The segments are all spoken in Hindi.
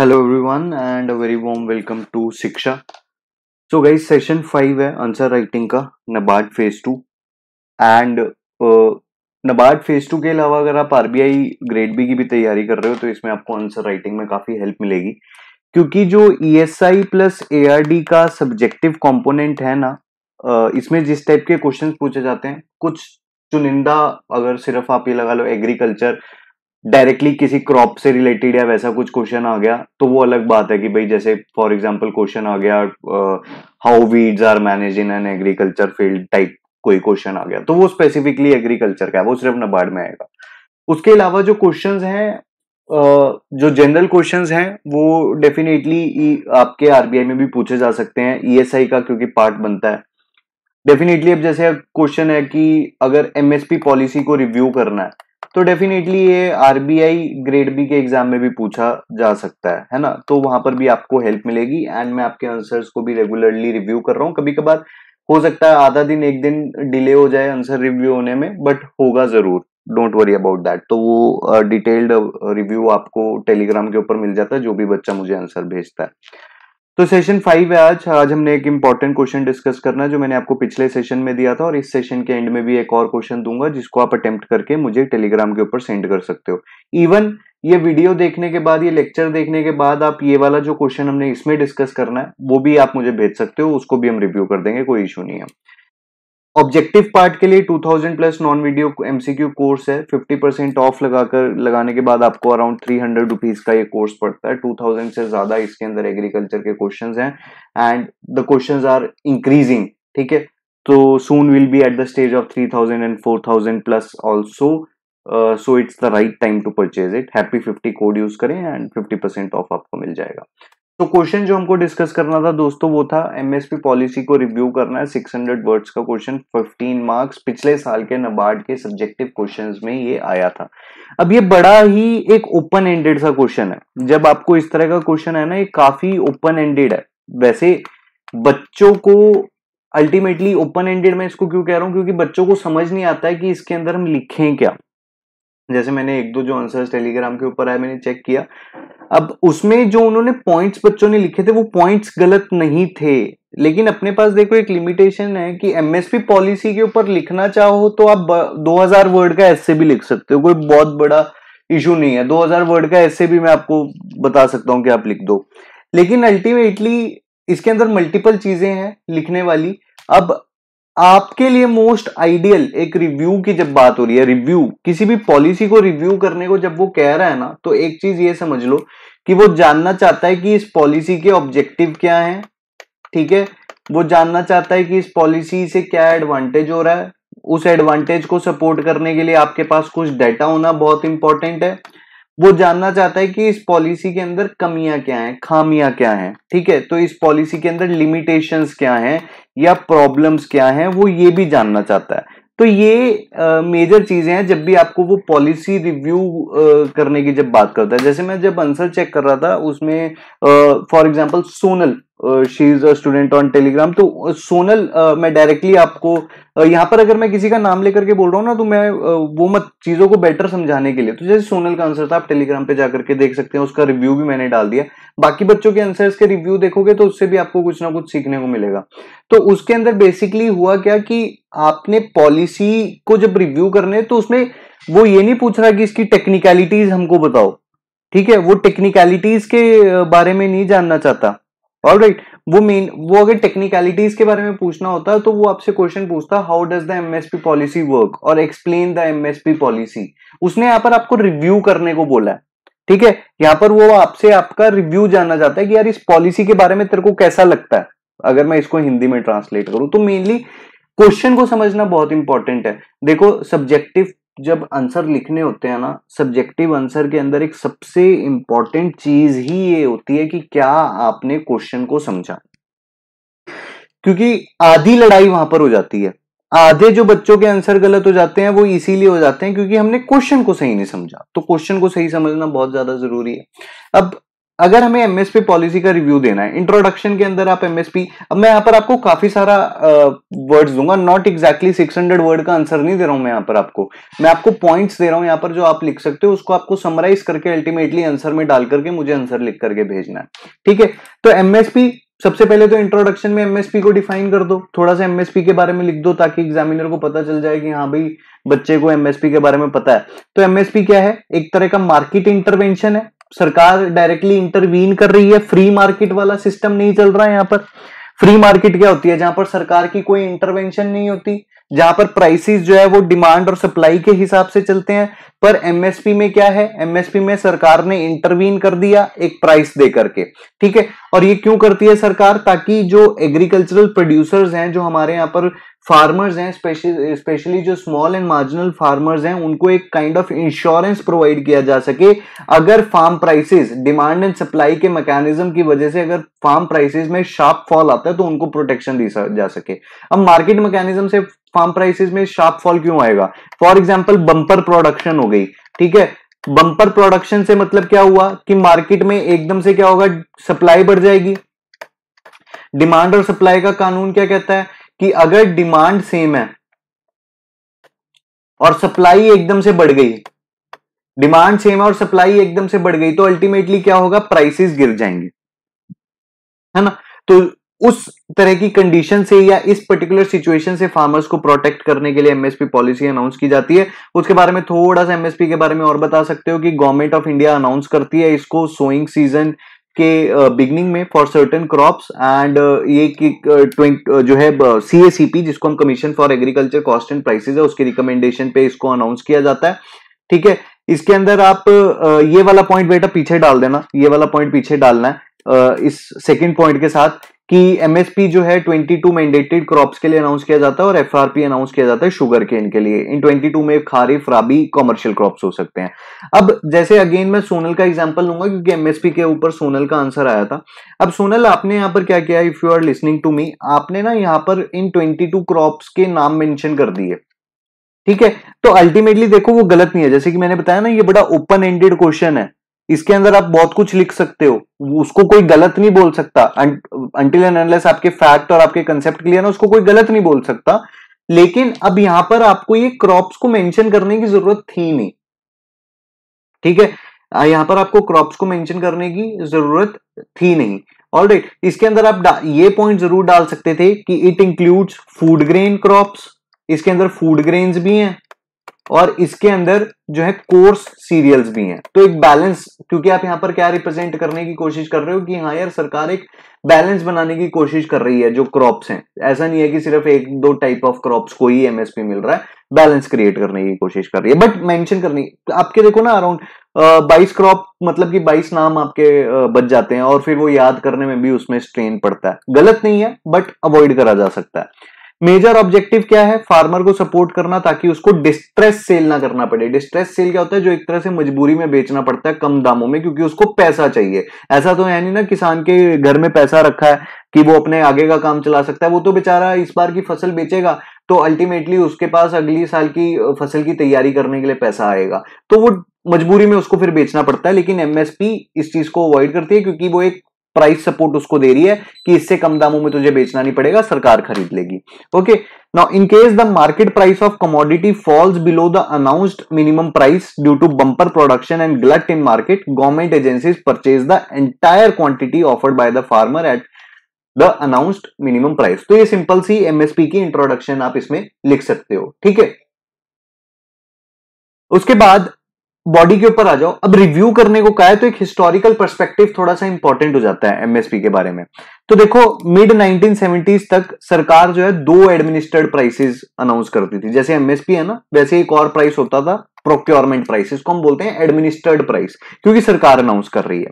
hello everyone and a very warm welcome to Shiksha सो गई सेशन फाइव है आंसर राइटिंग का NABARD phase two and NABARD phase two के अलावा अगर आप आरबीआई ग्रेड बी की भी तैयारी कर रहे हो तो इसमें आपको आंसर राइटिंग में काफ़ी हेल्प मिलेगी क्योंकि जो ईएसआई प्लस एआरडी का सब्जेक्टिव कंपोनेंट है ना uh, इसमें जिस टाइप के क्वेश्चन पूछे जाते हैं कुछ चुनिंदा अगर सिर्फ आप ये लगा लो एग्रीकल्चर डायरेक्टली किसी क्रॉप से रिलेटेड या वैसा कुछ क्वेश्चन आ गया तो वो अलग बात है कि भाई जैसे फॉर एग्जांपल क्वेश्चन आ गया how weeds are manage in an agriculture field type कोई क्वेश्चन आ गया तो वो स्पेसिफिकली एग्रीकल्चर का है वो सिर्फ नबार्ड में आएगा उसके अलावा जो क्वेश्चन हैं जो जनरल क्वेश्चन हैं वो डेफिनेटली आपके आरबीआई में भी पूछे जा सकते हैं ईएसआई e का क्योंकि पार्ट बनता है डेफिनेटली अब जैसे क्वेश्चन है कि अगर एमएसपी पॉलिसी को रिव्यू करना है तो डेफिनेटली ये आरबीआई ग्रेड बी के एग्जाम में भी पूछा जा सकता है है ना तो वहां पर भी आपको हेल्प मिलेगी एंड मैं आपके आंसर्स को भी रेगुलरली रिव्यू कर रहा हूँ कभी कभार हो सकता है आधा दिन एक दिन डिले हो जाए आंसर रिव्यू होने में बट होगा जरूर डोंट वरी अबाउट दैट तो वो डिटेल्ड uh, रिव्यू आपको टेलीग्राम के ऊपर मिल जाता है जो भी बच्चा मुझे आंसर भेजता है तो सेशन फाइव है आज आज हमने एक इंपॉर्टेंट क्वेश्चन डिस्कस करना जो मैंने आपको पिछले सेशन में दिया था और इस सेशन के एंड में भी एक और क्वेश्चन दूंगा जिसको आप अटेम्प्ट करके मुझे टेलीग्राम के ऊपर सेंड कर सकते हो इवन ये वीडियो देखने के बाद ये लेक्चर देखने के बाद आप ये वाला जो क्वेश्चन हमने इसमें डिस्कस करना है वो भी आप मुझे भेज सकते हो उसको भी हम रिव्यू कर देंगे कोई इशू नहीं है ऑब्जेक्टिव पार्ट के लिए 2000 plus non video MCQ course है 50 परसेंट ऑफ लगाकर लगाने के बाद आपको अराउंड थ्री हंड्रेड रुपीज का ये कोर्स पड़ता है 2000 से ज्यादा इसके अंदर एग्रीकल्चर के क्वेश्चंस हैं and the questions are increasing ठीक है तो soon will be at the stage of three thousand and four thousand plus also so it's the right time to purchase it happy fifty code use करें एंड फिफ्टी परसेंट ऑफ आपको मिल जाएगा तो क्वेश्चन जो हमको डिस्कस करना था दोस्तों वो था एमएसपी पॉलिसी को रिव्यू करना है 600 वर्ड्स का क्वेश्चन 15 मार्क्स पिछले साल के नबार्ड के सब्जेक्टिव क्वेश्चंस में ये आया था अब ये बड़ा ही एक ओपन एंडेड सा क्वेश्चन है जब आपको इस तरह का क्वेश्चन है ना ये काफी ओपन एंडेड है वैसे बच्चों को अल्टीमेटली ओपन एंडेड मैं इसको क्यों कह रहा हूं क्योंकि बच्चों को समझ नहीं आता है कि इसके अंदर हम लिखें क्या जैसे मैंने एक दो जो आंसर्स टेलीग्राम के ऊपर आए मैंने चेक किया अब उसमें जो उन्होंने पॉइंट्स बच्चों ने लिखे थे वो पॉइंट्स गलत नहीं थे लेकिन अपने पास देखो एक लिमिटेशन है कि एमएसपी पॉलिसी के ऊपर लिखना चाहो तो आप 2000 वर्ड का ऐसे भी लिख सकते हो कोई बहुत बड़ा इशू नहीं है 2000 वर्ड का ऐसे भी मैं आपको बता सकता हूं कि आप लिख दो लेकिन अल्टीमेटली इसके अंदर मल्टीपल चीजें हैं लिखने वाली अब आपके लिए मोस्ट आइडियल एक रिव्यू की जब बात हो रही है रिव्यू किसी भी पॉलिसी को रिव्यू करने को जब वो कह रहा है ना तो एक चीज ये समझ लो कि वो जानना चाहता है कि इस पॉलिसी के ऑब्जेक्टिव क्या हैं ठीक है वो जानना चाहता है कि इस पॉलिसी से क्या एडवांटेज हो रहा है उस एडवांटेज को सपोर्ट करने के लिए आपके पास कुछ डेटा होना बहुत इंपॉर्टेंट है वो जानना चाहता है कि इस पॉलिसी के अंदर कमियां क्या हैं खामियां क्या हैं ठीक है तो इस पॉलिसी के अंदर लिमिटेशंस क्या हैं या प्रॉब्लम्स क्या हैं वो ये भी जानना चाहता है तो ये मेजर चीजें हैं जब भी आपको वो पॉलिसी रिव्यू करने की जब बात करता है जैसे मैं जब आंसर चेक कर रहा था उसमें for example Sonal she is a student on Telegram तो सोनल uh, मैं डायरेक्टली आपको uh, यहाँ पर अगर मैं किसी का नाम लेकर के बोल रहा हूँ ना तो मैं uh, वो मत चीजों को बेटर समझाने के लिए तो जैसे सोनल का आंसर था आप टेलीग्राम पे जाकर के देख सकते हैं उसका रिव्यू भी मैंने डाल दिया बाकी बच्चों के आंसर के रिव्यू देखोगे तो उससे भी आपको कुछ ना कुछ सीखने को मिलेगा तो उसके अंदर बेसिकली हुआ क्या कि आपने पॉलिसी को जब रिव्यू करने तो उसमें वो ये नहीं पूछ रहा कि इसकी टेक्निकलिटीज हमको बताओ ठीक है वो टेक्निकलिटीज के बारे में नहीं जानना चाहता ऑल राइट वो मेन वो अगर टेक्निकलिटीज के बारे में पूछना होता है तो वो आपसे क्वेश्चन पूछता how does the MSP policy work और एक्सप्लेन द एमएसपी पॉलिसी उसने यहाँ पर आपको रिव्यू करने को बोला है ठीक है यहाँ पर वो आपसे आपका रिव्यू जानना चाहता है कि यार इस पॉलिसी के बारे में तेरे को कैसा लगता है अगर मैं इसको हिंदी में ट्रांसलेट करूं तो मेनली क्वेश्चन को समझना बहुत इंपॉर्टेंट है देखो सब्जेक्टिव जब आंसर लिखने होते हैं ना सब्जेक्टिव आंसर के अंदर एक सबसे इंपॉर्टेंट चीज ही ये होती है कि क्या आपने क्वेश्चन को समझा क्योंकि आधी लड़ाई वहां पर हो जाती है आधे जो बच्चों के आंसर गलत हो जाते हैं वो इसीलिए हो जाते हैं क्योंकि हमने क्वेश्चन को सही नहीं समझा तो क्वेश्चन को सही समझना बहुत ज्यादा जरूरी है अब अगर हमें एमएसपी पॉलिसी का रिव्यू देना है इंट्रोडक्शन के अंदर आप एमएसपी अब मैं यहाँ पर आपको काफी सारा वर्ड्स दूंगा नॉट एग्जैक्टली हंड्रेड वर्ड का आंसर नहीं दे रहा हूं मैं यहाँ पर आपको मैं आपको पॉइंट्स दे रहा हूं यहाँ पर जो आप लिख सकते हो उसको आपको समराइज करके अल्टीमेटली आंसर में डाल करके मुझे आंसर लिख करके भेजना है ठीक है तो एमएसपी सबसे पहले तो इंट्रोडक्शन में एमएसपी को डिफाइन कर दो थोड़ा सा एमएसपी के बारे में लिख दो ताकि एग्जामिनर को पता चल जाए कि हाँ भाई बच्चे को एमएसपी के बारे में पता है तो एमएसपी क्या है एक तरह का मार्केट इंटरवेंशन है सरकार डायरेक्टली इंटरवीन कर रही है फ्री मार्केट वाला सिस्टम नहीं चल रहा है यहाँ पर फ्री मार्केट क्या होती है जहां पर सरकार की कोई इंटरवेंशन नहीं होती जहां पर प्राइसेस जो है वो डिमांड और सप्लाई के हिसाब से चलते हैं पर एमएसपी में क्या है एमएसपी में सरकार ने इंटरवीन कर दिया एक प्राइस दे करके ठीक है और ये क्यों करती है सरकार ताकि जो एग्रीकल्चरल प्रोड्यूसर्स हैं जो हमारे यहाँ पर फार्मर्स हैं स्पेशली स्पेशली जो स्मॉल एंड मार्जिनल फार्मर्स हैं उनको एक काइंड ऑफ इंश्योरेंस प्रोवाइड किया जा सके अगर farm prices demand and supply के मैकेनिज्म की वजह से अगर फार्म प्राइसेस में शार्प फॉल आता है तो उनको प्रोटेक्शन दी जा सके अब मार्केट मैकेनिज्म से फार्म प्राइसेस में शार्प फॉल क्यों आएगा फॉर एग्जाम्पल बम्पर प्रोडक्शन हो गई ठीक है बम्पर प्रोडक्शन से मतलब क्या हुआ कि मार्केट में एकदम से क्या होगा सप्लाई बढ़ जाएगी डिमांड और सप्लाई का कानून क्या कहता है कि अगर डिमांड सेम है और सप्लाई एकदम से बढ़ गई डिमांड सेम है और सप्लाई एकदम से बढ़ गई तो अल्टीमेटली क्या होगा प्राइसेस गिर जाएंगे है ना तो उस तरह की कंडीशन से या इस पर्टिकुलर सिचुएशन से फार्मर्स को प्रोटेक्ट करने के लिए एमएसपी पॉलिसी अनाउंस की जाती है उसके बारे में थोड़ा सा एमएसपी के बारे में और बता सकते हो कि गवर्नमेंट ऑफ इंडिया अनाउंस करती है इसको सोइंग सीजन के बिगनिंग में फॉर सर्टेन क्रॉप्स एंड ये जो है सीएसीपी जिसको हम commission for agriculture cost and prices है उसके रिकमेंडेशन पे इसको अनाउंस किया जाता है ठीक है इसके अंदर आप ये वाला पॉइंट बेटा पीछे डाल देना ये वाला पॉइंट पीछे डालना है इस सेकेंड पॉइंट के साथ कि एमएसपी जो है 22 मैंडेटेड क्रॉप्स के लिए अनाउंस किया जाता है और एफआरपी अनाउंस किया जाता है शुगर केन के लिए इन 22 में खारिफ राबी कॉमर्शियल क्रॉप्स हो सकते हैं अब जैसे अगेन मैं सोनल का एग्जांपल लूंगा क्योंकि एमएसपी के ऊपर सोनल का आंसर आया था अब सोनल आपने यहां पर क्या किया if you are listening to me आपने ना यहां पर इन ट्वेंटी क्रॉप्स के नाम मैंशन कर दिए ठीक है तो अल्टीमेटली देखो वो गलत नहीं है जैसे कि मैंने बताया ना ये बड़ा ओपन एंडेड क्वेश्चन है इसके अंदर आप बहुत कुछ लिख सकते हो उसको कोई गलत नहीं बोल सकता अंटिल एंड अनलेस आपके फैक्ट और आपके कंसेप्ट क्लियर है उसको कोई गलत नहीं बोल सकता लेकिन अब यहां पर आपको ये क्रॉप्स को मेंशन करने की जरूरत थी नहीं ठीक है यहां पर आपको क्रॉप्स को मेंशन करने की जरूरत थी नहीं ऑल right, इसके अंदर आप ये पॉइंट जरूर डाल सकते थे कि it includes food grain crops इसके अंदर फूड ग्रेन्स भी हैं और इसके अंदर जो है कोर्स सीरियल्स भी हैं तो एक बैलेंस क्योंकि आप यहाँ पर क्या रिप्रेजेंट करने की कोशिश कर रहे हो कि हाँ यार सरकार एक बैलेंस बनाने की कोशिश कर रही है जो क्रॉप्स हैं ऐसा नहीं है कि सिर्फ एक दो टाइप ऑफ क्रॉप्स को ही एमएसपी मिल रहा है बैलेंस क्रिएट करने की कोशिश कर रही है बट मैंशन करनी आपके देखो ना अराउंड बाईस क्रॉप मतलब कि बाईस नाम आपके बच जाते हैं और फिर वो याद करने में भी उसमें स्ट्रेन पड़ता है गलत नहीं है बट अवॉइड करा जा सकता है मेजर ऑब्जेक्टिव क्या है फार्मर को सपोर्ट करना ताकि उसको डिस्ट्रेस सेल ना करना पड़े डिस्ट्रेस सेल क्या होता है जो एक तरह से मजबूरी में बेचना पड़ता है कम दामों में क्योंकि उसको पैसा चाहिए ऐसा तो है नहीं ना किसान के घर में पैसा रखा है कि वो अपने आगे का काम चला सकता है वो तो बेचारा इस बार की फसल बेचेगा तो अल्टीमेटली उसके पास अगली साल की फसल की तैयारी करने के लिए पैसा आएगा तो वो मजबूरी में उसको फिर बेचना पड़ता है लेकिन एमएसपी इस चीज को अवॉइड करती है क्योंकि वो एक प्राइस सपोर्ट उसको दे रही है कि इससे कम दामों में तुझे बेचना नहीं पड़ेगा सरकार खरीद लेगी okay now in case the market price of commodity falls below the announced minimum price due to bumper production and glut in market government agencies purchase the entire quantity offered by the farmer at the announced minimum price तो ये सिंपल सी एमएसपी की इंट्रोडक्शन आप इसमें लिख सकते हो ठीक है उसके बाद बॉडी के ऊपर आ जाओ अब रिव्यू करने को कहा है तो एक हिस्टोरिकल पर्सपेक्टिव थोड़ा सा इंपॉर्टेंट हो जाता है एमएसपी के बारे में तो देखो मिड नाइनटीन तक सरकार जो है दो एडमिनिस्टर्ड प्राइसेस अनाउंस करती थी जैसे एमएसपी है ना वैसे एक और प्राइस होता था प्रोक्योरमेंट प्राइस इसको हम बोलते हैं एडमिनिस्टर्ड प्राइस क्योंकि सरकार अनाउंस कर रही है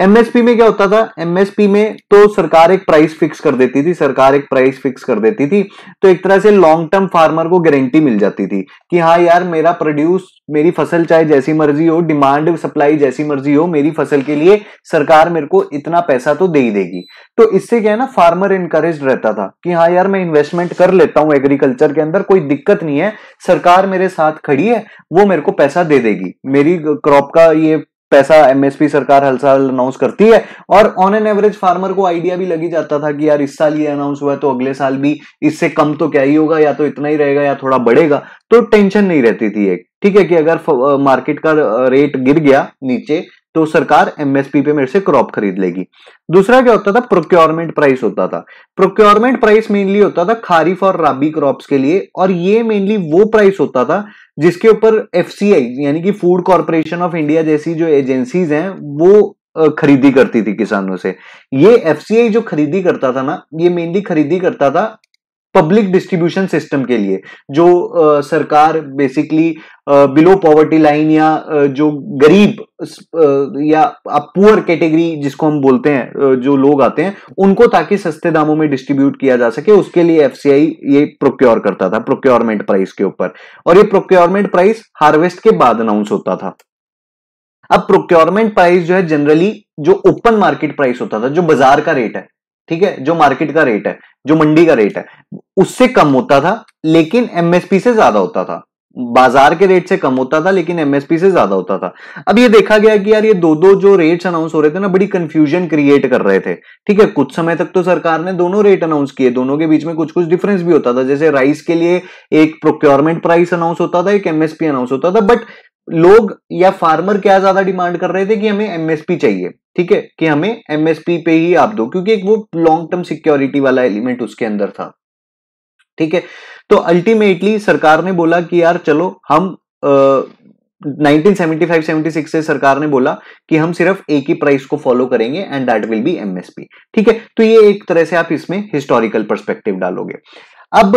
एमएसपी में क्या होता था एमएसपी में तो सरकार एक प्राइस फिक्स कर देती थी सरकार एक प्राइस फिक्स कर देती थी तो एक तरह से लॉन्ग टर्म फार्मर को गारंटी मिल जाती थी कि हाँ यार मेरा प्रोड्यूस मेरी फसल चाहे जैसी मर्जी हो डिमांड सप्लाई जैसी मर्जी हो मेरी फसल के लिए सरकार मेरे को इतना पैसा तो दे ही देगी तो इससे क्या है ना फार्मर इंकरेज रहता था कि हाँ यार मैं इन्वेस्टमेंट कर लेता हूँ एग्रीकल्चर के अंदर कोई दिक्कत नहीं है सरकार मेरे साथ खड़ी है वो मेरे को पैसा दे देगी मेरी क्रॉप का ये पैसा एमएसपी सरकार हर साल अनाउंस करती है और ऑन एन एवरेज फार्मर को आइडिया भी लगी जाता था कि यार इस साल ये अनाउंस हुआ है तो अगले साल भी इससे कम तो क्या ही होगा या तो इतना ही रहेगा या थोड़ा बढ़ेगा तो टेंशन नहीं रहती थी एक ठीक है कि अगर मार्केट का रेट गिर गया नीचे तो सरकार एमएसपी पे मेरे से क्रॉप खरीद लेगी दूसरा क्या होता था प्रोक्योरमेंट प्राइस होता था प्रोक्योरमेंट प्राइस मेनली होता था खारीफ और राबी क्रॉप्स के लिए और ये मेनली वो प्राइस होता था जिसके ऊपर एफ यानी कि फूड कॉरपोरेशन ऑफ इंडिया जैसी जो एजेंसीज हैं वो खरीदी करती थी किसानों से ये एफ जो खरीदी करता था ना ये मेनली खरीदी करता था पब्लिक डिस्ट्रीब्यूशन सिस्टम के लिए जो आ, सरकार बेसिकली बिलो पॉवर्टी लाइन या जो गरीब या आप पुअर कैटेगरी जिसको हम बोलते हैं जो लोग आते हैं उनको ताकि सस्ते दामों में डिस्ट्रीब्यूट किया जा सके उसके लिए एफसीआई ये प्रोक्योर करता था प्रोक्योरमेंट प्राइस के ऊपर और ये प्रोक्योरमेंट प्राइस हार्वेस्ट के बाद अनाउंस होता था अब प्रोक्योरमेंट प्राइस जो है जनरली जो ओपन मार्केट प्राइस होता था जो बाजार का रेट है ठीक है जो मार्केट का रेट है जो मंडी का रेट है उससे कम होता था लेकिन एमएसपी से ज्यादा होता था बाजार के रेट से कम होता था लेकिन एमएसपी से ज्यादा होता था अब ये देखा गया कि यार ये दो दो जो रेट्स अनाउंस हो रहे थे ना बड़ी कंफ्यूजन क्रिएट कर रहे थे ठीक है कुछ समय तक तो सरकार ने दोनों रेट अनाउंस किए दोनों के बीच में कुछ कुछ डिफरेंस भी होता था जैसे राइस के लिए एक प्रोक्योरमेंट प्राइस अनाउंस होता था एक एमएसपी अनाउंस होता था बट लोग या फार्मर क्या ज्यादा डिमांड कर रहे थे कि हमें एमएसपी चाहिए ठीक है कि हमें एमएसपी पे ही आप दो क्योंकि एक वो लॉन्ग टर्म सिक्योरिटी वाला एलिमेंट उसके अंदर था ठीक है तो अल्टीमेटली सरकार ने बोला कि यार चलो हम nineteen seventy five seventy six से सरकार ने बोला कि हम सिर्फ एक ही प्राइस को फॉलो करेंगे and that will be MSP ठीक है तो ये एक तरह से आप इसमें हिस्टोरिकल परस्पेक्टिव डालोगे अब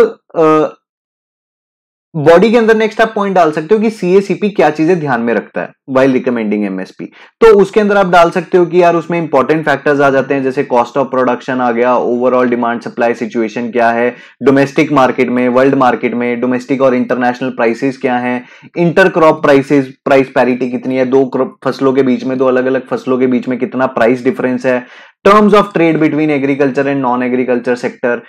बॉडी के अंदर नेक्स्ट आप पॉइंट डाल सकते हो कि सीएसीपी क्या चीजें ध्यान में रखता है वाइल रिकमेंडिंग एमएसपी तो उसके अंदर आप डाल सकते हो कि यार उसमें इंपॉर्टेंट फैक्टर्स आ जाते हैं जैसे कॉस्ट ऑफ प्रोडक्शन आ गया ओवरऑल डिमांड सप्लाई सिचुएशन क्या है डोमेस्टिक मार्केट में वर्ल्ड मार्केट में डोमेस्टिक और इंटरनेशनल प्राइसेस क्या है inter crop prices price parity कितनी है दो फसलों के बीच में दो अलग अलग फसलों के बीच में कितना प्राइस डिफरेंस है terms of trade between agriculture and non agriculture sector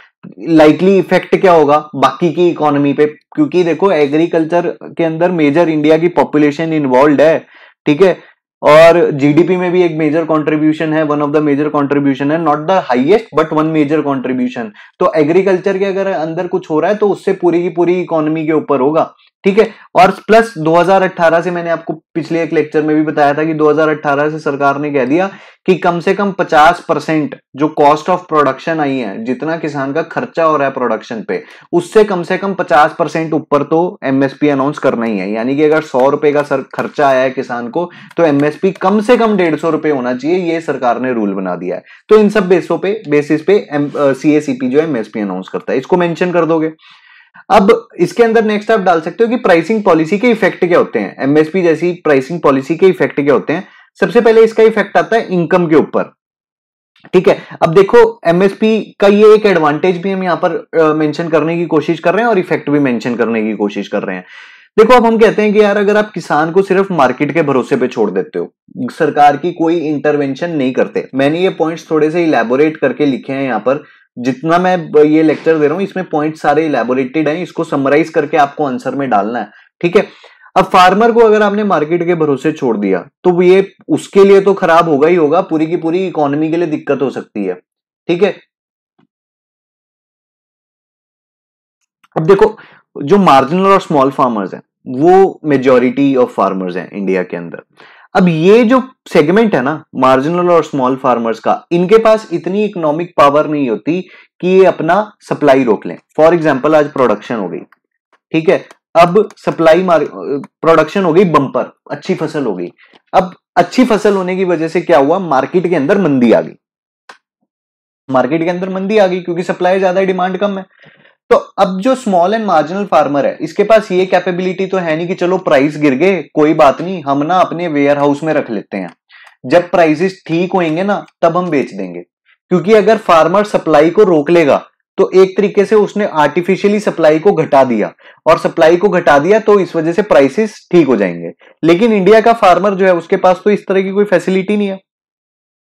likely effect क्या होगा बाकी की इकोनॉमी पे क्योंकि देखो एग्रीकल्चर के अंदर मेजर इंडिया की पॉपुलेशन इन्वॉल्व है ठीक है और जीडीपी में भी एक मेजर कंट्रीब्यूशन है one of the major contribution है not the highest but one major contribution तो एग्रीकल्चर के अगर अंदर कुछ हो रहा है तो उससे पूरी की पूरी इकोनॉमी के ऊपर होगा ठीक है और प्लस 2018 से मैंने आपको पिछले एक लेक्चर में भी बताया था कि 2018 से सरकार ने कह दिया कि कम से कम 50 परसेंट जो कॉस्ट ऑफ प्रोडक्शन आई है जितना किसान का खर्चा हो रहा है प्रोडक्शन पे उससे कम से कम 50 परसेंट ऊपर तो एमएसपी अनाउंस करना ही है यानी कि अगर सौ रुपए का सर खर्चा आया है किसान को तो एमएसपी कम से कम डेढ़ सौ रुपए होना चाहिए ये सरकार ने रूल बना दिया है तो इन सब बेसों पे बेसिस पे सी पी जो है एमएसपी अनाउंस करता है इसको मेंशन कर दोगे अब इसके अंदर नेक्स्ट आप डाल सकते हो कि प्राइसिंग पॉलिसी के इफेक्ट क्या होते हैं एमएसपी जैसी प्राइसिंग पॉलिसी के इफेक्ट क्या होते हैं सबसे पहले इसका इफेक्ट आता है इनकम के ऊपर ठीक है अब देखो एमएसपी का ये एक एडवांटेज भी हम यहां पर मेंशन करने की कोशिश कर रहे हैं और इफेक्ट भी मेंशन करने की कोशिश कर रहे हैं देखो अब हम कहते हैं कि यार अगर आप किसान को सिर्फ मार्केट के भरोसे पे छोड़ देते हो सरकार की कोई इंटरवेंशन नहीं करते मैंने ये पॉइंट्स थोड़े से इलेबोरेट करके लिखे हैं यहां पर जितना मैं ये लेक्चर दे रहा हूं इसमें पॉइंट सारे इलेबोरेटेड हैं इसको समराइज करके आपको आंसर में डालना है ठीक है अब फार्मर को अगर आपने मार्केट के भरोसे छोड़ दिया तो ये उसके लिए तो खराब होगा ही होगा पूरी की पूरी इकोनॉमी के लिए दिक्कत हो सकती है ठीक है अब देखो जो मार्जिनल और स्मॉल फार्मर्स हैं वो मेजोरिटी ऑफ फार्मर्स हैं इंडिया के अंदर अब ये जो सेगमेंट है ना मार्जिनल और स्मॉल फार्मर्स का इनके पास इतनी इकोनॉमिक पावर नहीं होती कि ये अपना सप्लाई रोक लें फॉर एग्जाम्पल आज प्रोडक्शन हो गई ठीक है अब सप्लाई प्रोडक्शन हो गई बंपर अच्छी फसल हो गई अब अच्छी फसल होने की वजह से क्या हुआ मार्केट के अंदर मंदी आ गई मार्केट के अंदर मंदी आ गई क्योंकि सप्लाई ज्यादा है डिमांड कम है तो अब जो स्मॉल एंड मार्जिनल फार्मर है इसके पास ये कैपेबिलिटी तो है नहीं कि चलो प्राइस गिर गए कोई बात नहीं हम ना अपने वेयर हाउस में रख लेते हैं जब प्राइसेस ठीक होंगे ना तब हम बेच देंगे क्योंकि अगर फार्मर सप्लाई को रोक लेगा तो एक तरीके से उसने आर्टिफिशियली सप्लाई को घटा दिया और सप्लाई को घटा दिया तो इस वजह से प्राइसेस ठीक हो जाएंगे लेकिन इंडिया का फार्मर जो है उसके पास तो इस तरह की कोई फैसिलिटी नहीं है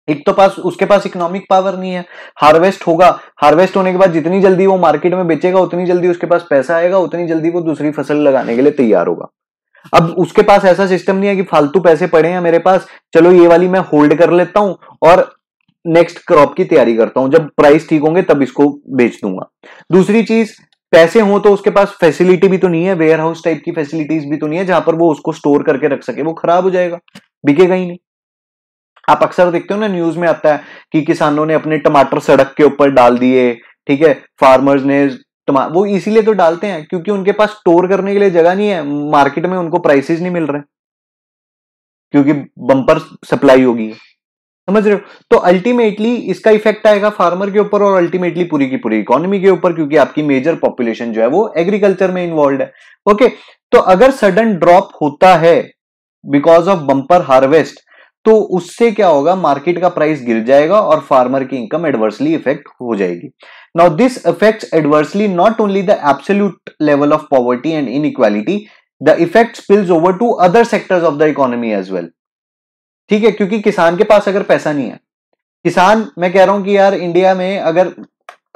एक तो पास उसके पास इकोनॉमिक पावर नहीं है हार्वेस्ट होगा हार्वेस्ट होने के बाद जितनी जल्दी वो मार्केट में बेचेगा उतनी जल्दी उसके पास पैसा आएगा उतनी जल्दी वो दूसरी फसल लगाने के लिए तैयार होगा अब उसके पास ऐसा सिस्टम नहीं है कि फालतू पैसे पड़े हैं मेरे पास चलो ये वाली मैं होल्ड कर लेता हूं और नेक्स्ट क्रॉप की तैयारी करता हूं जब प्राइस ठीक होंगे तब इसको बेच दूंगा दूसरी चीज पैसे हो तो उसके पास फैसिलिटी भी तो नहीं है वेयर हाउस टाइप की फैसिलिटीज भी तो नहीं है जहां पर वो उसको स्टोर करके रख सके वो खराब हो जाएगा बिकेगा ही नहीं आप अक्सर देखते हो ना न्यूज में आता है कि किसानों ने अपने टमाटर सड़क के ऊपर डाल दिए ठीक है फार्मर्स ने वो इसीलिए तो डालते हैं क्योंकि उनके पास स्टोर करने के लिए जगह नहीं है मार्केट में उनको प्राइसेस नहीं मिल रहे क्योंकि बंपर सप्लाई होगी समझ रहे हो तो अल्टीमेटली इसका इफेक्ट आएगा फार्मर के ऊपर और अल्टीमेटली पूरी की पूरी इकोनॉमी के ऊपर क्योंकि आपकी मेजर पॉपुलेशन जो है वो एग्रीकल्चर में इन्वॉल्व है ओके तो अगर सडन ड्रॉप होता है बिकॉज ऑफ बंपर हार्वेस्ट तो उससे क्या होगा मार्केट का प्राइस गिर जाएगा और फार्मर की इनकम एडवर्सली इफेक्ट हो जाएगी now this effects adversely not only the absolute level of poverty and inequality the effect spills over to other sectors of the economy as well ठीक है क्योंकि किसान के पास अगर पैसा नहीं है किसान मैं कह रहा हूं कि यार इंडिया में अगर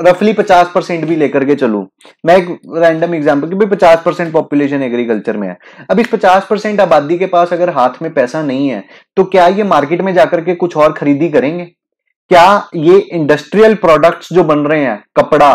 रफली पचास परसेंट भी लेकर के चलू मैं एक रैंडम एग्जाम्पल की पचास परसेंट पॉपुलेशन एग्रीकल्चर में है अब इस पचास परसेंट आबादी के पास अगर हाथ में पैसा नहीं है तो क्या ये मार्केट में जाकर के कुछ और खरीदी करेंगे क्या ये इंडस्ट्रियल प्रोडक्ट्स जो बन रहे हैं कपड़ा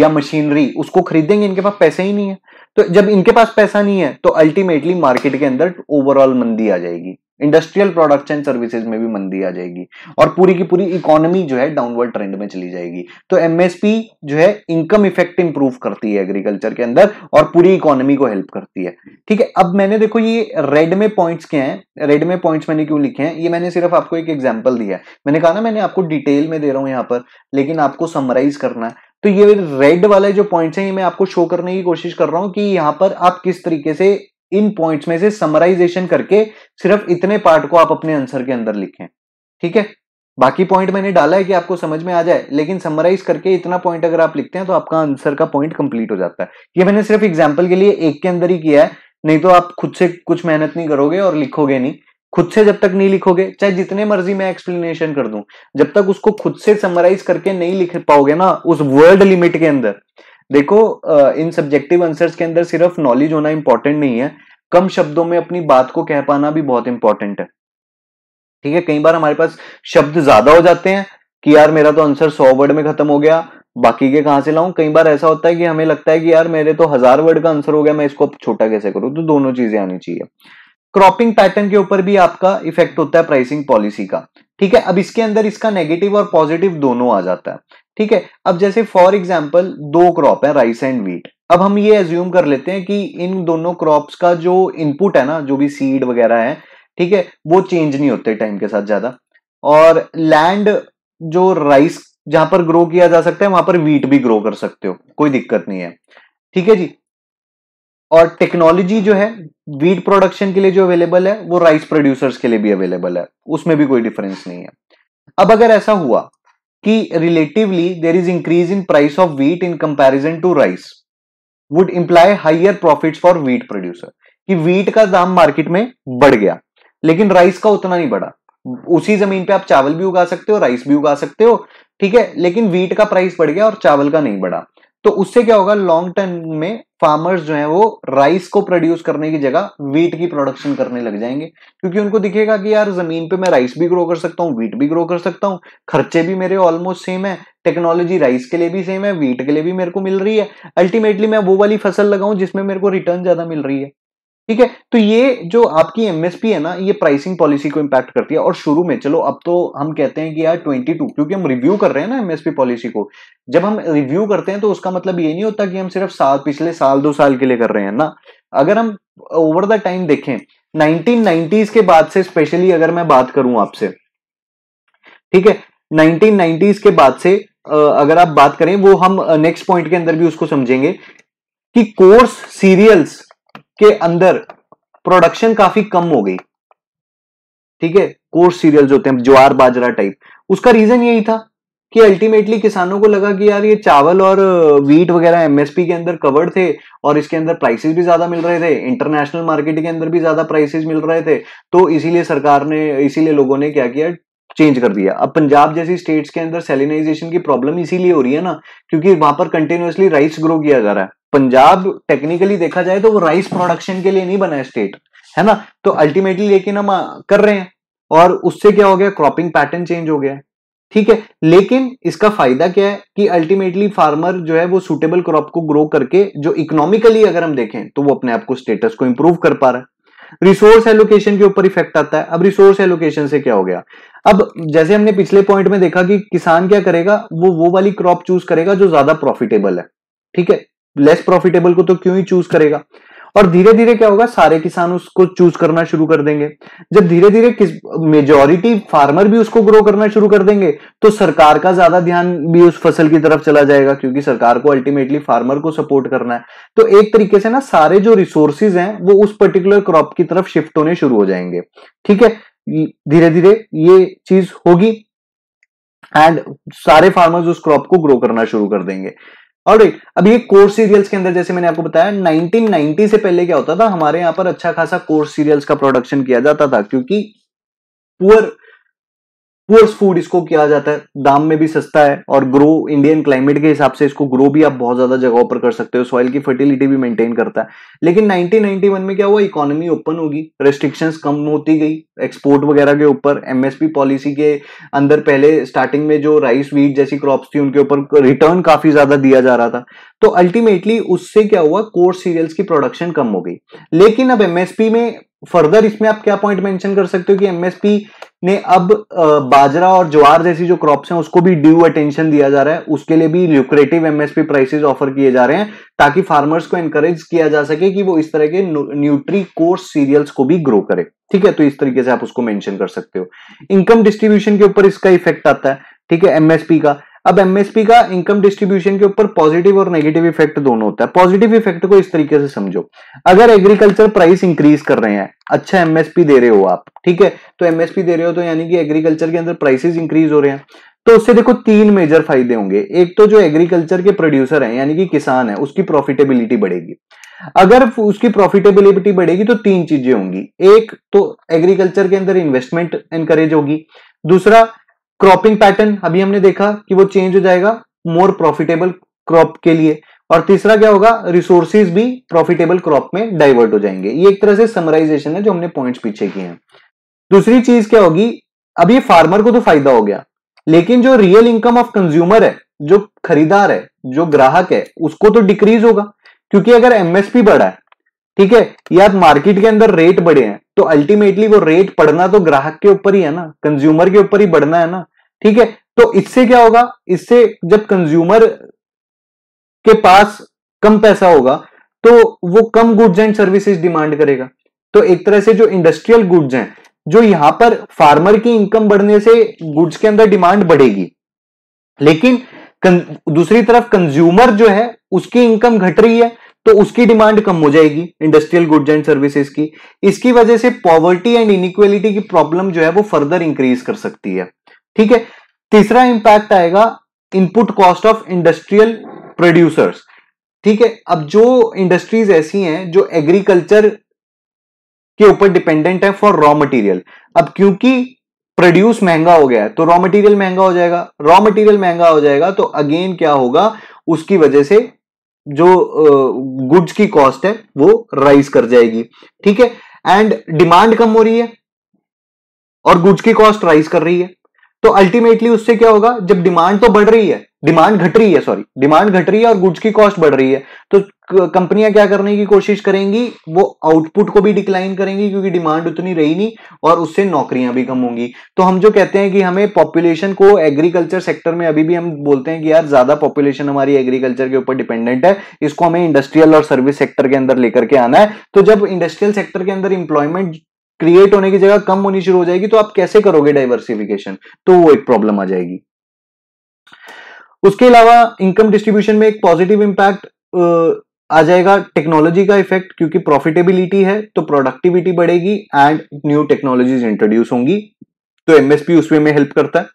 या मशीनरी उसको खरीदेंगे इनके पास पैसा ही नहीं है तो जब इनके पास पैसा नहीं है तो अल्टीमेटली मार्केट के अंदर ओवरऑल मंदी आ जाएगी इंडस्ट्रियल प्रोडक्ट्स एंड सर्विसेज में भी मंदी आ जाएगी और पूरी की पूरी इकोनॉमी जो है डाउनवर्ड ट्रेंड में चली जाएगी तो एमएसपी जो है इनकम इफेक्ट इंप्रूव करती है एग्रीकल्चर के अंदर और पूरी इकोनॉमी को हेल्प करती है ठीक है अब मैंने देखो ये रेड में पॉइंट्स क्या हैं रेड में पॉइंट्स मैंने क्यों लिखे हैं ये मैंने सिर्फ आपको एक एग्जाम्पल दिया है मैंने कहा ना मैंने आपको डिटेल में दे रहा हूँ यहाँ पर लेकिन आपको समराइज करना है तो ये रेड वाले जो पॉइंट्स हैं ये मैं आपको शो करने की कोशिश कर रहा हूँ कि यहाँ पर आप किस तरीके से इन पॉइंट्स में से समराइजेशन करके सिर्फ इतने पार्ट को आप अपने आंसर के अंदर लिखें ठीक है बाकी पॉइंट मैंने डाला है कि आपको समझ में आ जाए लेकिन समराइज करके इतना पॉइंट अगर आप लिखते हैं तो आपका आंसर का पॉइंट कंप्लीट हो जाता है ये मैंने सिर्फ एग्जाम्पल के लिए एक के अंदर ही किया है नहीं तो आप खुद से कुछ मेहनत नहीं करोगे और लिखोगे नहीं खुद से जब तक नहीं लिखोगे चाहे जितने मर्जी मैं एक्सप्लेनेशन कर दूं जब तक उसको खुद से समराइज करके नहीं लिख पाओगे ना उस वर्ड लिमिट के अंदर देखो इन सब्जेक्टिव आंसर्स के अंदर सिर्फ नॉलेज होना इंपॉर्टेंट नहीं है कम शब्दों में अपनी बात को कह पाना भी बहुत इंपॉर्टेंट है ठीक है कई बार हमारे पास शब्द ज्यादा हो जाते हैं कि यार मेरा तो आंसर सौ वर्ड में खत्म हो गया बाकी के कहां से लाऊं कई बार ऐसा होता है कि हमें लगता है कि यार मेरे तो हजार वर्ड का आंसर हो गया मैं इसको छोटा कैसे करूं तो दोनों चीजें आनी चाहिए क्रॉपिंग पैटर्न के ऊपर भी आपका इफेक्ट होता है प्राइसिंग पॉलिसी का ठीक है अब इसके अंदर इसका नेगेटिव और पॉजिटिव दोनों आ जाता है ठीक है अब जैसे फॉर एग्जाम्पल दो क्रॉप है राइस एंड वीट अब हम ये एज्यूम कर लेते हैं कि इन दोनों क्रॉप्स का जो इनपुट है ना जो भी सीड वगैरह है ठीक है वो चेंज नहीं होते टाइम के साथ ज्यादा और लैंड जो राइस जहां पर ग्रो किया जा सकता है वहां पर वीट भी ग्रो कर सकते हो कोई दिक्कत नहीं है ठीक है जी और टेक्नोलॉजी जो है वीट प्रोडक्शन के लिए जो अवेलेबल है वो राइस प्रोड्यूसर्स के लिए भी अवेलेबल है उसमें भी कोई डिफरेंस नहीं है अब अगर ऐसा हुआ कि relatively there is increase in price of wheat in comparison to rice would imply higher profit for wheat producer कि वीट का दाम मार्केट में बढ़ गया लेकिन राइस का उतना नहीं बढ़ा उसी जमीन पे आप चावल भी उगा सकते हो राइस भी उगा सकते हो ठीक है लेकिन वीट का प्राइस बढ़ गया और चावल का नहीं बढ़ा तो उससे क्या होगा लॉन्ग टर्म में फार्मर्स जो है वो राइस को प्रोड्यूस करने की जगह वीट की प्रोडक्शन करने लग जाएंगे क्योंकि उनको दिखेगा कि यार जमीन पे मैं राइस भी ग्रो कर सकता हूँ वीट भी ग्रो कर सकता हूँ खर्चे भी मेरे ऑलमोस्ट सेम है टेक्नोलॉजी राइस के लिए भी सेम है वीट के लिए भी मेरे को मिल रही है अल्टीमेटली मैं वो वाली फसल लगाऊं जिसमें मेरे को रिटर्न ज्यादा मिल रही है ठीक है तो ये जो आपकी एमएसपी है ना ये प्राइसिंग पॉलिसी को इंपैक्ट करती है और शुरू में चलो अब तो हम कहते हैं कि यार 22 क्योंकि हम रिव्यू कर रहे हैं ना एमएसपी पॉलिसी को जब हम रिव्यू करते हैं तो उसका मतलब ये नहीं होता कि हम सिर्फ साल पिछले साल दो साल के लिए कर रहे हैं ना अगर हम ओवर द टाइम देखें नाइनटीन के बाद से स्पेशली अगर मैं बात करूं आपसे ठीक है नाइनटीन के बाद से अगर आप बात करें वो हम नेक्स्ट पॉइंट के अंदर भी उसको समझेंगे कि कोर्स सीरियल्स के अंदर प्रोडक्शन काफी कम हो गई ठीक है कोर्स सीरियल जो होते हैं ज्वार बाजरा टाइप उसका रीजन यही था कि अल्टीमेटली किसानों को लगा कि यार ये चावल और वीट वगैरह एमएसपी के अंदर कवर्ड थे और इसके अंदर प्राइसेस भी ज्यादा मिल रहे थे इंटरनेशनल मार्केट के अंदर भी ज्यादा प्राइसेस मिल रहे थे तो इसीलिए सरकार ने इसीलिए लोगों ने क्या किया चेंज कर दिया अब पंजाब जैसी स्टेट्स के अंदर सेलिनाइजेशन की प्रॉब्लम इसीलिए हो रही है ना क्योंकि वहां पर कंटिन्यूसली राइस ग्रो किया जा रहा है पंजाब टेक्निकली देखा जाए तो वो राइस प्रोडक्शन के लिए नहीं बना है स्टेट है ना तो अल्टीमेटली लेकिन हम कर रहे हैं और उससे क्या हो गया क्रॉपिंग पैटर्न चेंज हो गया ठीक है लेकिन इसका फायदा क्या है कि अल्टीमेटली फार्मर जो है वो सुटेबल क्रॉप को ग्रो करके जो इकोनॉमिकली अगर हम देखें तो वो अपने आप को स्टेटस को इंप्रूव कर पा रहा है रिसोर्स एलोकेशन के ऊपर इफेक्ट आता है अब रिसोर्स एलोकेशन से क्या हो गया अब जैसे हमने पिछले पॉइंट में देखा कि किसान क्या करेगा वो वो वाली क्रॉप चूज करेगा जो ज्यादा प्रॉफिटेबल है ठीक है लेस प्रॉफिटेबल को तो क्यों ही चूज करेगा और धीरे धीरे क्या होगा सारे किसान उसको चूज करना शुरू कर देंगे जब धीरे धीरे मेजोरिटी फार्मर भी उसको ग्रो करना शुरू कर देंगे तो सरकार का ज्यादा ध्यान भी उस फसल की तरफ चला जाएगा क्योंकि सरकार को अल्टीमेटली फार्मर को सपोर्ट करना है तो एक तरीके से ना सारे जो रिसोर्सेज हैं वो उस पर्टिकुलर क्रॉप की तरफ शिफ्ट होने शुरू हो जाएंगे ठीक है धीरे धीरे ये चीज होगी एंड सारे फार्मर्स उस क्रॉप को ग्रो करना शुरू कर देंगे और अब ये कोर्स सीरियल्स के अंदर जैसे मैंने आपको बताया 1990 से पहले क्या होता था हमारे यहाँ पर अच्छा खासा कोर्स सीरियल्स का प्रोडक्शन किया जाता था क्योंकि पुअर पुअर्स फूड इसको किया जाता है दाम में भी सस्ता है और ग्रो इंडियन क्लाइमेट के हिसाब से इसको ग्रो भी आप बहुत ज्यादा जगहों पर कर सकते हो सॉइल की फर्टिलिटी भी मेंटेन करता है लेकिन 1991 में क्या हुआ इकोनॉमी ओपन होगी रेस्ट्रिक्शंस कम होती गई एक्सपोर्ट वगैरह के ऊपर एमएसपी पॉलिसी के अंदर पहले स्टार्टिंग में जो राइस वीट जैसी क्रॉप थी उनके ऊपर रिटर्न काफी ज्यादा दिया जा रहा था तो अल्टीमेटली उससे क्या हुआ कोर्स सीरियल्स की प्रोडक्शन कम हो गई लेकिन अब एमएसपी में फर्दर इसमें आप क्या पॉइंट मेंशन कर सकते हो कि एमएसपी ने अब बाजरा और ज्वार जैसी जो क्रॉप्स हैं उसको भी ड्यू अटेंशन दिया जा रहा है उसके लिए भी ल्यूक्रेटिव एमएसपी प्राइसेस ऑफर किए जा रहे हैं ताकि फार्मर्स को एनकरेज किया जा सके कि वो इस तरह के न्यूट्री कोर्स सीरियल्स को भी ग्रो करे ठीक है तो इस तरीके से आप उसको मेंशन कर सकते हो इनकम डिस्ट्रीब्यूशन के ऊपर इसका इफेक्ट आता है ठीक है एमएसपी का अब एमएसपी का इनकम डिस्ट्रीब्यूशन के ऊपर पॉजिटिव और नेगेटिव इफेक्ट दोनों होता है पॉजिटिव इफेक्ट को इस तरीके से समझो अगर एग्रीकल्चर प्राइस इंक्रीज कर रहे हैं अच्छा एमएसपी दे रहे हो आप ठीक है तो एमएसपी दे रहे हो तो यानी कि एग्रीकल्चर के अंदर प्राइसेस इंक्रीज हो रहे हैं तो उससे देखो तीन मेजर फायदे होंगे एक तो जो एग्रीकल्चर के प्रोड्यूसर है यानी कि किसान है उसकी प्रॉफिटेबिलिटी बढ़ेगी अगर उसकी प्रॉफिटेबिलिटी बढ़ेगी तो तीन चीजें होंगी एक तो एग्रीकल्चर के अंदर इन्वेस्टमेंट एनकरेज होगी दूसरा क्रॉपिंग पैटर्न अभी हमने देखा कि वो चेंज हो जाएगा मोर प्रॉफिटेबल क्रॉप के लिए और तीसरा क्या होगा रिसोर्सिस भी प्रॉफिटेबल क्रॉप में डाइवर्ट हो जाएंगे ये एक तरह से समराइजेशन है जो हमने पॉइंट पीछे किए हैं दूसरी चीज क्या होगी अभी फार्मर को तो फायदा हो गया लेकिन जो रियल इनकम ऑफ कंज्यूमर है जो खरीदार है जो ग्राहक है उसको तो डिक्रीज होगा क्योंकि अगर एमएसपी बढ़ा है ठीक है या मार्केट के अंदर रेट बढ़े हैं तो अल्टीमेटली वो रेट पढ़ना तो ग्राहक के ऊपर ही है ना कंज्यूमर के ऊपर ही बढ़ना है ना ठीक है तो इससे क्या होगा इससे जब कंज्यूमर के पास कम पैसा होगा तो वो कम गुड्स एंड सर्विसेज डिमांड करेगा तो एक तरह से जो इंडस्ट्रियल गुड्स हैं जो यहां पर फार्मर की इनकम बढ़ने से गुड्स के अंदर डिमांड बढ़ेगी लेकिन दूसरी तरफ कंज्यूमर जो है उसकी इनकम घट रही है तो उसकी डिमांड कम हो जाएगी इंडस्ट्रियल गुड्स एंड सर्विसेज की इसकी वजह से पॉवर्टी एंड इनिक्वेलिटी की प्रॉब्लम जो है वो फर्दर इंक्रीज कर सकती है ठीक है तीसरा इंपैक्ट आएगा input cost of industrial producers ठीक है अब जो इंडस्ट्रीज ऐसी हैं जो एग्रीकल्चर के ऊपर डिपेंडेंट है फॉर रॉ मटेरियल अब क्योंकि प्रोड्यूस महंगा हो गया है तो रॉ मटेरियल महंगा हो जाएगा रॉ मटेरियल महंगा हो जाएगा तो अगेन क्या होगा उसकी वजह से जो गुड्स की कॉस्ट है वो राइज कर जाएगी ठीक है एंड डिमांड कम हो रही है और गुड्स की कॉस्ट राइज कर रही है तो अल्टीमेटली उससे क्या होगा जब डिमांड तो बढ़ रही है डिमांड घट रही है सॉरी डिमांड घट रही है और गुड्स की कॉस्ट बढ़ रही है तो कंपनियां क्या करने की कोशिश करेंगी वो आउटपुट को भी डिक्लाइन करेंगी क्योंकि डिमांड उतनी रही नहीं और उससे नौकरियां भी कम होंगी तो हम जो कहते हैं कि हमें पॉपुलेशन को एग्रीकल्चर सेक्टर में अभी भी हम बोलते हैं कि यार ज्यादा पॉपुलेशन हमारी एग्रीकल्चर के ऊपर डिपेंडेंट है इसको हमें इंडस्ट्रियल और सर्विस सेक्टर के अंदर लेकर के आना है तो जब इंडस्ट्रियल सेक्टर के अंदर इंप्लॉयमेंट क्रिएट होने की जगह कम होनी शुरू हो जाएगी तो आप कैसे करोगे डाइवर्सिफिकेशन तो वो एक प्रॉब्लम आ जाएगी उसके अलावा इनकम डिस्ट्रीब्यूशन में एक पॉजिटिव इंपैक्ट आ जाएगा टेक्नोलॉजी का इफेक्ट क्योंकि प्रॉफिटेबिलिटी है तो प्रोडक्टिविटी बढ़ेगी एंड न्यू टेक्नोलॉजीज इंट्रोड्यूस होंगी तो एमएसपी उसमें हेल्प करता है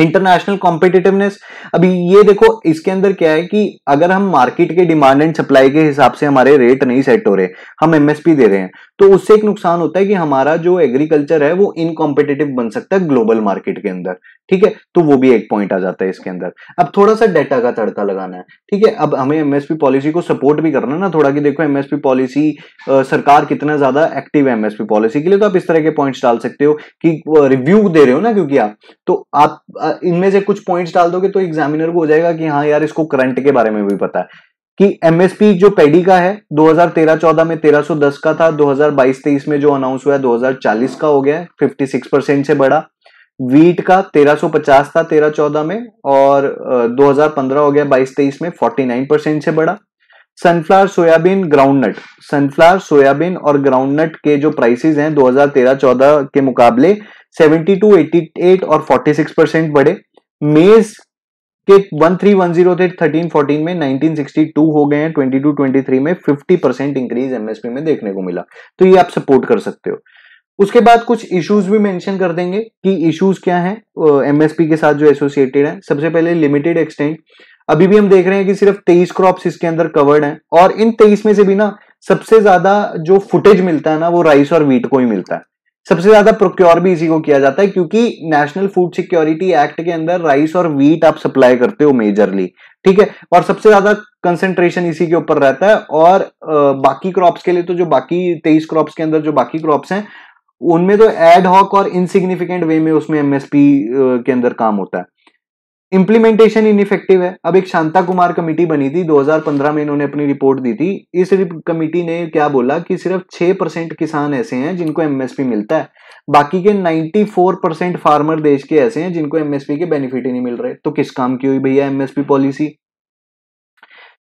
इंटरनेशनल कॉम्पिटिटिवनेस अभी ये देखो इसके अंदर क्या है कि अगर हम मार्केट के डिमांड एंड सप्लाई के हिसाब से हमारे रेट नहीं सेट हो रहे हम एमएसपी दे रहे हैं तो उससे एक नुकसान होता है कि हमारा जो एग्रीकल्चर है वो इनकॉम्पिटेटिव बन सकता है ग्लोबल मार्केट के अंदर ठीक है तो वो भी एक पॉइंट आ जाता है इसके अंदर अब थोड़ा सा डेटा का तड़का लगाना है ठीक है अब हमें एमएसपी पॉलिसी को सपोर्ट भी करना ना थोड़ा कि देखो एमएसपी पॉलिसी सरकार कितना ज्यादा एक्टिव है एमएसपी पॉलिसी के लिए तो आप इस तरह के पॉइंट्स डाल सकते हो कि रिव्यू दे रहे हो ना क्योंकि आप तो आप इनमें से कुछ पॉइंट्स डाल दोगे तो एग्जामिनर को हो जाएगा कि हाँ यार इसको करंट के बारे में भी पता है कि एमएसपी जो पेडी का है 2013-14 में 1310 का था 2022-23 में जो अनाउंस हुआ है 2040 का हो गया है 56 परसेंट से बड़ा वीट का 1350 था 13-14 में और 2015 हो गया 22-23 में 49 परसेंट से बड़ा sunflower soybean groundnut sunflower soybean और ग्राउंडनट के जो प्राइसेस हैं 2013-14 के मुकाबले 72, 88 और 46 परसेंट बढ़े मेज के 1310 थे 13, 14 में 1962 हो गए हैं 22, 23 में 50 परसेंट इंक्रीज एमएसपी में देखने को मिला तो ये आप सपोर्ट कर सकते हो उसके बाद कुछ इश्यूज भी मेंशन कर देंगे कि इश्यूज क्या हैं एमएसपी के साथ जो एसोसिएटेड हैं सबसे पहले लिमिटेड एक्सटेंट अभी भी हम देख रहे हैं कि सिर्फ तेईस क्रॉप्स इसके अंदर कवर्ड है और इन तेईस में से भी ना सबसे ज्यादा जो फुटेज मिलता है ना वो राइस और वीट को ही मिलता है सबसे ज्यादा प्रोक्योर भी इसी को किया जाता है क्योंकि नेशनल फूड सिक्योरिटी एक्ट के अंदर राइस और वीट आप सप्लाई करते हो मेजरली ठीक है और सबसे ज्यादा कंसेंट्रेशन इसी के ऊपर रहता है और बाकी क्रॉप्स के लिए तो जो बाकी तेईस क्रॉप्स के अंदर जो बाकी क्रॉप्स हैं उनमें तो एड हॉक और इनसिग्निफिकेंट वे में उसमें एमएसपी के अंदर काम होता है इंप्लीमेंटेशन इनफेक्टिव है अब एक शांता कुमार कमेटी बनी थी 2015 में इन्होंने अपनी रिपोर्ट दी थी इस कमेटी ने क्या बोला कि सिर्फ 6 परसेंट किसान ऐसे हैं जिनको एमएसपी मिलता है बाकी के 94 परसेंट फार्मर देश के ऐसे हैं जिनको एमएसपी के बेनिफिट ही नहीं मिल रहे तो किस काम की हुई भैया एमएसपी पॉलिसी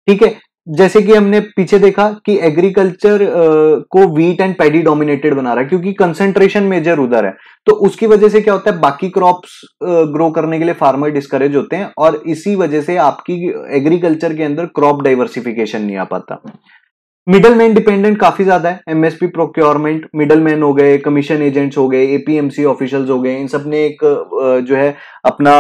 ठीक है जैसे कि हमने पीछे देखा कि एग्रीकल्चर को वीट एंड पैडी डोमिनेटेड बना रहा है क्योंकि कंसेंट्रेशन मेजर उधर है तो उसकी वजह से क्या होता है बाकी क्रॉप्स ग्रो करने के लिए फार्मर डिस्करेज होते हैं और इसी वजह से आपकी एग्रीकल्चर के अंदर क्रॉप डाइवर्सिफिकेशन नहीं आ पाता मिडल मैन डिपेंडेंट काफी ज्यादा है एमएसपी प्रोक्योरमेंट मिडल मैन हो गए कमीशन एजेंट्स हो गए एपीएमसी ऑफिशियल्स हो गए इन सब ने एक जो है अपना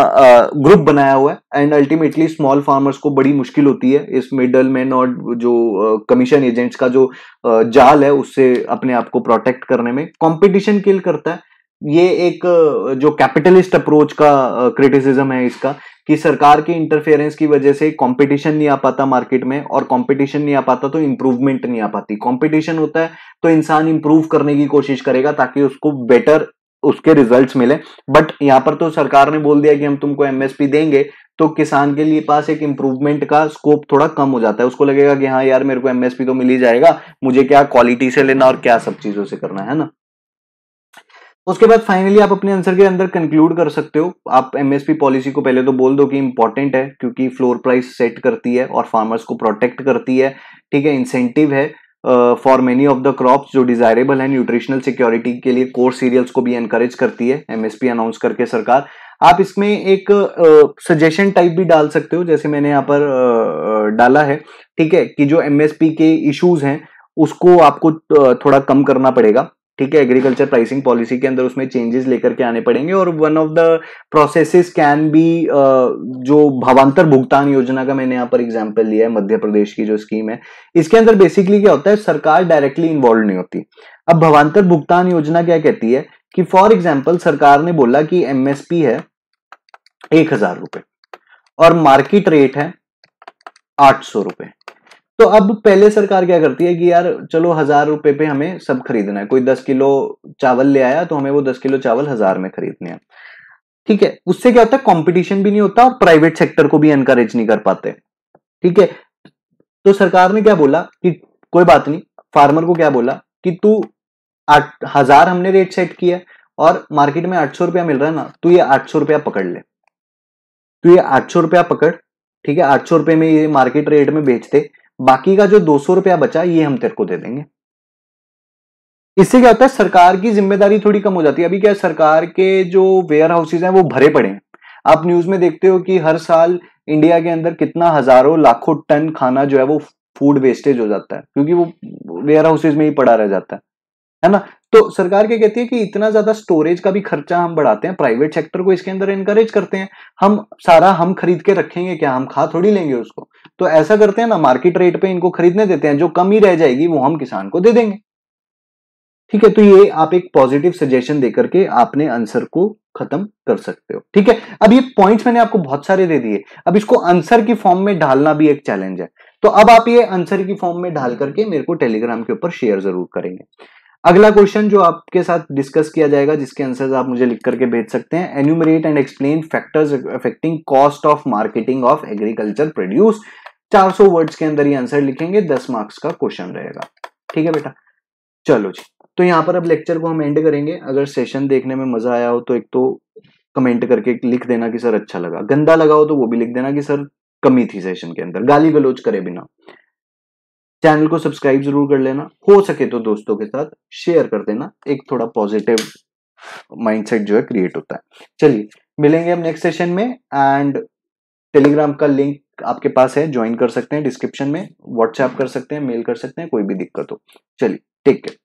ग्रुप बनाया हुआ है एंड अल्टीमेटली स्मॉल फार्मर्स को बड़ी मुश्किल होती है इस मिडल मैन और जो कमीशन एजेंट्स का जो जाल है उससे अपने आप को प्रोटेक्ट करने में कॉम्पिटिशन किल करता है ये एक जो कैपिटलिस्ट अप्रोच का क्रिटिसिज्म है इसका कि सरकार के इंटरफेरेंस की वजह से कंपटीशन नहीं आ पाता मार्केट में और कंपटीशन नहीं आ पाता तो इम्प्रूवमेंट नहीं आ पाती कंपटीशन होता है तो इंसान इंप्रूव करने की कोशिश करेगा ताकि उसको बेटर उसके रिजल्ट्स मिले बट यहाँ पर तो सरकार ने बोल दिया कि हम तुमको एमएसपी देंगे तो किसान के लिए पास एक इम्प्रूवमेंट का स्कोप थोड़ा कम हो जाता है उसको लगेगा कि हाँ यार मेरे को एमएसपी तो मिल ही जाएगा मुझे क्या क्वालिटी से लेना और क्या सब चीजों से करना है ना उसके बाद फाइनली आप अपने आंसर के अंदर कंक्लूड कर सकते हो आप एमएसपी पॉलिसी को पहले तो बोल दो कि इंपॉर्टेंट है क्योंकि फ्लोर प्राइस सेट करती है और फार्मर्स को प्रोटेक्ट करती है ठीक है इंसेंटिव है for many of the crops जो डिजायरेबल है न्यूट्रिशनल सिक्योरिटी के लिए कोर सीरियल्स को भी एनकरेज करती है एमएसपी अनाउंस करके सरकार आप इसमें एक सजेशन uh, टाइप भी डाल सकते हो जैसे मैंने यहाँ पर uh, डाला है ठीक है कि जो एमएसपी के इश्यूज हैं उसको आपको uh, थोड़ा कम करना पड़ेगा ठीक है एग्रीकल्चर प्राइसिंग पॉलिसी के अंदर उसमें चेंजेस लेकर के आने पड़ेंगे और one of the processes can be जो भावांतर भुगतान योजना का मैंने यहाँ पर एग्जाम्पल लिया है मध्य प्रदेश की जो स्कीम है इसके अंदर बेसिकली क्या होता है सरकार डायरेक्टली इन्वॉल्व नहीं होती अब भावांतर भुगतान योजना क्या कहती है कि फॉर एग्जाम्पल सरकार ने बोला कि एम है एक हजार और मार्केट रेट है आठ सौ रुपए तो अब पहले सरकार क्या करती है कि यार चलो हजार रुपए पे हमें सब खरीदना है कोई दस किलो चावल ले आया तो हमें वो दस किलो चावल हजार में खरीदने हैं ठीक है उससे क्या होता है कॉम्पिटिशन भी नहीं होता और प्राइवेट सेक्टर को भी एनकरेज नहीं कर पाते ठीक है तो सरकार ने क्या बोला कि कोई बात नहीं फार्मर को क्या बोला कि तू आठ हजार हमने रेट सेट किया और मार्केट में आठ सौ रुपया मिल रहा है ना तू तो ये आठ सौ रुपया पकड़ ले तू तो ये आठ सौ रुपया पकड़ ठीक है आठ सौ रुपये में ये मार्केट रेट में बेचते बाकी का जो दो सौ रुपया बचा ये हम तेरे को दे देंगे इससे क्या होता है सरकार की जिम्मेदारी थोड़ी कम हो जाती है अभी क्या है सरकार के जो वेयर हाउसेज हैं वो भरे पड़े हैं आप न्यूज में देखते हो कि हर साल इंडिया के अंदर कितना हजारों लाखों टन खाना जो है वो फूड वेस्टेज हो जाता है क्योंकि वो वेयर हाउसेज में ही पड़ा रह जाता है है ना तो सरकार क्या कहती है कि इतना ज्यादा स्टोरेज का भी खर्चा हम बढ़ाते हैं प्राइवेट सेक्टर को इसके अंदर इनकरेज करते हैं हम सारा हम खरीद के रखेंगे क्या हम खा थोड़ी लेंगे उसको तो ऐसा करते हैं ना मार्केट रेट पे इनको खरीदने देते हैं जो कम ही रह जाएगी वो हम किसान को दे देंगे ठीक है तो ये आप एक पॉजिटिव सजेशन देकर के आपने आंसर को खत्म कर सकते हो ठीक है अब ये पॉइंट्स मैंने आपको बहुत सारे दे दिए अब इसको आंसर की फॉर्म में ढालना भी एक चैलेंज है तो अब आप ये आंसर की फॉर्म में ढाल करके मेरे को टेलीग्राम के ऊपर शेयर जरूर करेंगे अगला क्वेश्चन जो आपके साथ डिस्कस किया जाएगा जिसके आंसर्स आप मुझे लिख करके भेज सकते हैं enumerate and explain factors affecting cost of marketing of agriculture produce 400 words के अंदर ही आंसर लिखेंगे 10 मार्क्स का क्वेश्चन रहेगा ठीक है बेटा चलो जी तो यहाँ पर अब लेक्चर को हम एंड करेंगे अगर सेशन देखने में मजा आया हो तो एक तो कमेंट करके लिख देना कि सर अच्छा लगा गंदा लगा हो तो वो भी लिख देना कि सर कमी थी सेशन के अंदर गाली गलोच करे बिना चैनल को सब्सक्राइब जरूर कर लेना हो सके तो दोस्तों के साथ शेयर कर देना एक थोड़ा पॉजिटिव माइंडसेट जो है क्रिएट होता है चलिए मिलेंगे हम नेक्स्ट सेशन में एंड टेलीग्राम का लिंक आपके पास है ज्वाइन कर सकते हैं डिस्क्रिप्शन में व्हाट्सएप कर सकते हैं मेल कर सकते हैं कोई भी दिक्कत हो चलिए टेक केयर